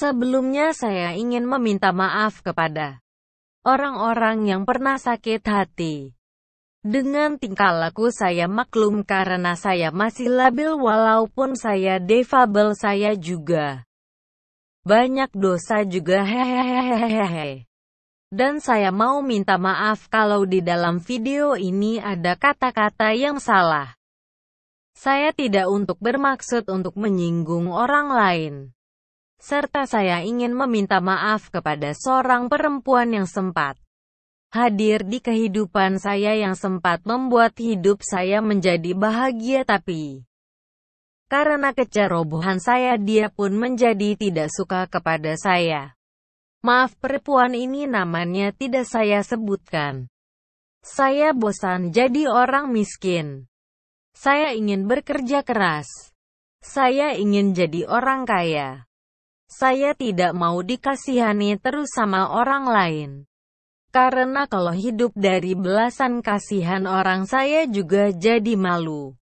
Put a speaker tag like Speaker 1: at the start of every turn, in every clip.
Speaker 1: Sebelumnya saya ingin meminta maaf kepada orang-orang yang pernah sakit hati. Dengan tingkah laku saya maklum karena saya masih labil walaupun saya defable saya juga. Banyak dosa juga hehehehehehe. Dan saya mau minta maaf kalau di dalam video ini ada kata-kata yang salah. Saya tidak untuk bermaksud untuk menyinggung orang lain serta saya ingin meminta maaf kepada seorang perempuan yang sempat hadir di kehidupan saya yang sempat membuat hidup saya menjadi bahagia tapi karena kecerobohan saya dia pun menjadi tidak suka kepada saya. Maaf perempuan ini namanya tidak saya sebutkan. Saya bosan jadi orang miskin. Saya ingin bekerja keras. Saya ingin jadi orang kaya. Saya tidak mau dikasihani terus sama orang lain. Karena kalau hidup dari belasan kasihan orang saya juga jadi malu.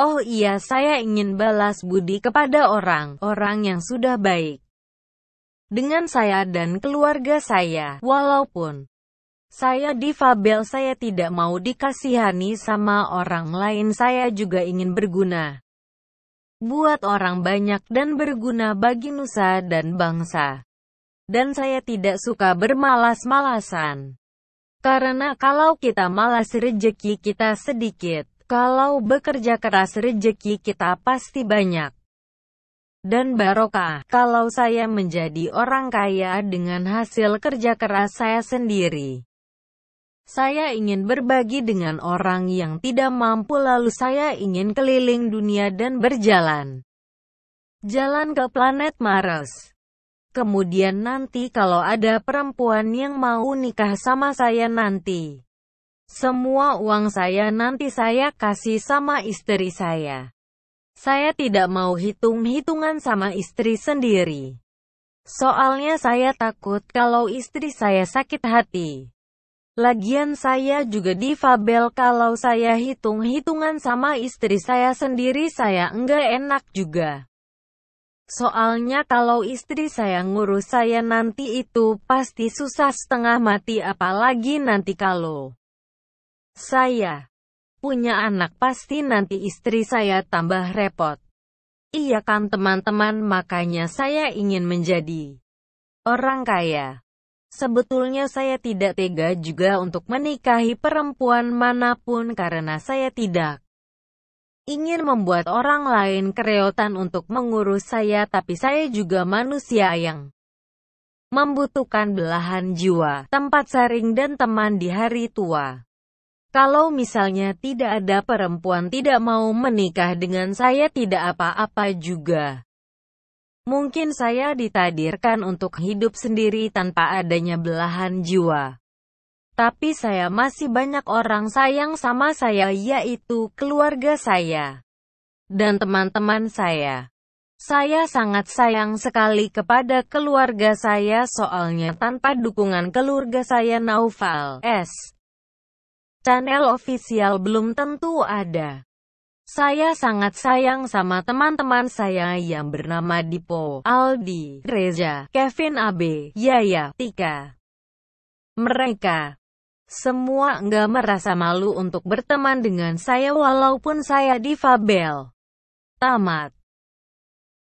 Speaker 1: Oh iya saya ingin balas budi kepada orang-orang yang sudah baik dengan saya dan keluarga saya. Walaupun saya difabel saya tidak mau dikasihani sama orang lain saya juga ingin berguna buat orang banyak dan berguna bagi nusa dan bangsa. Dan saya tidak suka bermalas-malasan. Karena kalau kita malas rejeki kita sedikit, kalau bekerja keras rejeki kita pasti banyak. Dan barokah, kalau saya menjadi orang kaya dengan hasil kerja keras saya sendiri. Saya ingin berbagi dengan orang yang tidak mampu lalu saya ingin keliling dunia dan berjalan. Jalan ke planet Mars. Kemudian nanti kalau ada perempuan yang mau nikah sama saya nanti. Semua uang saya nanti saya kasih sama istri saya. Saya tidak mau hitung-hitungan sama istri sendiri. Soalnya saya takut kalau istri saya sakit hati. Lagian saya juga difabel kalau saya hitung-hitungan sama istri saya sendiri saya enggak enak juga. Soalnya kalau istri saya ngurus saya nanti itu pasti susah setengah mati apalagi nanti kalau saya punya anak pasti nanti istri saya tambah repot. Iya kan teman-teman makanya saya ingin menjadi orang kaya. Sebetulnya saya tidak tega juga untuk menikahi perempuan manapun karena saya tidak ingin membuat orang lain kereotan untuk mengurus saya tapi saya juga manusia yang membutuhkan belahan jiwa, tempat saring dan teman di hari tua. Kalau misalnya tidak ada perempuan tidak mau menikah dengan saya tidak apa-apa juga. Mungkin saya ditadirkan untuk hidup sendiri tanpa adanya belahan jiwa. Tapi saya masih banyak orang sayang sama saya yaitu keluarga saya dan teman-teman saya. Saya sangat sayang sekali kepada keluarga saya soalnya tanpa dukungan keluarga saya Naufal S. Channel official belum tentu ada. Saya sangat sayang sama teman-teman saya yang bernama Dipo, Aldi, Reza, Kevin AB, Yaya, Tika. Mereka semua nggak merasa malu untuk berteman dengan saya walaupun saya difabel. Tamat.